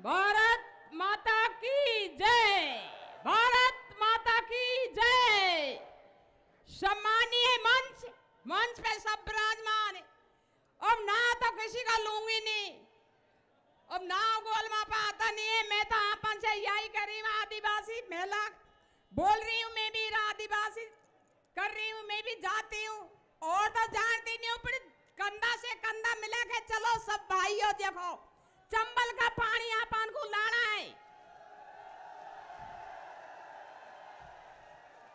भारत माता की जय भारत माता की जय सम्मानीय मंच मंच पे सब विराजमान अब ना तो किसी का लूंगी नहीं अब ना गोल मापा आता नहीं है मैं तो आपन से यही हूँ आदिवासी महिला बोल रही हूँ मैं भी आदिवासी कर रही हूँ मैं भी जाती हूँ और तो जानती नहीं हूँ कंधा से कंधा मिला के चलो सब भाइयों देखो चंबल का पानी अपन को लाना है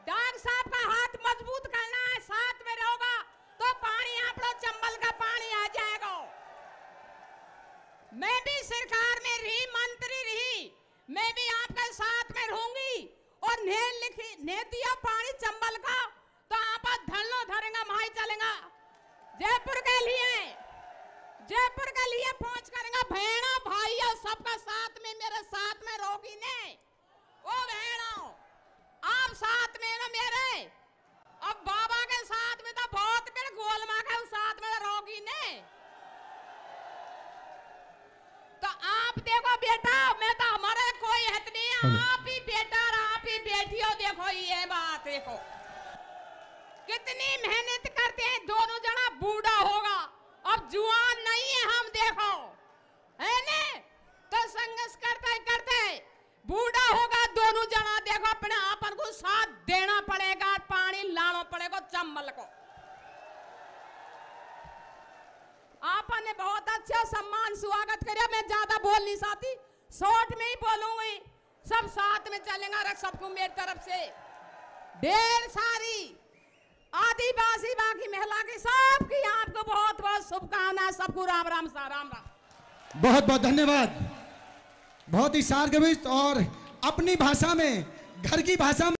डाक साहब का हाथ मजबूत करना है साथ में रहोगा तो पानी आप लोग चंबल का पानी आ जाएगा मैं भी सरकार में रही मंत्री रही मैं भी आपके साथ में रहूंगी और ने लिखी ने दिया पानी चंबल का तो आप धन धरेगा माई चलेगा जयपुर के लिए जयपुर देखो बेटा मैं तो हमारे कोई हत नहीं हाँ। आप ही बेटा आप ही बेटी हो देखो ये बात देखो कितनी मेहनत करते हैं दोनों जना बूढ़ा होगा अब जुआन नहीं है हम देखो है ने तो संघर्ष करते करते बूढ़ा होगा दोनों जना देखो अपने आप को साथ देना पड़ेगा पानी लाना पड़ेगा चम्बल को बहुत अच्छा सम्मान स्वागत करे मैं ज्यादा बोल नहीं सकती शॉर्ट में ही बोलूंगी सब साथ में चलेगा रख सबको मेरी तरफ से ढेर सारी आदिवासी बाकी महिला की सबकी आपको बहुत बहुत शुभकामनाएं सबको राम राम सा राम राम बहुत बहुत धन्यवाद बहुत ही सार्गविष्ट और अपनी भाषा में घर की भाषा में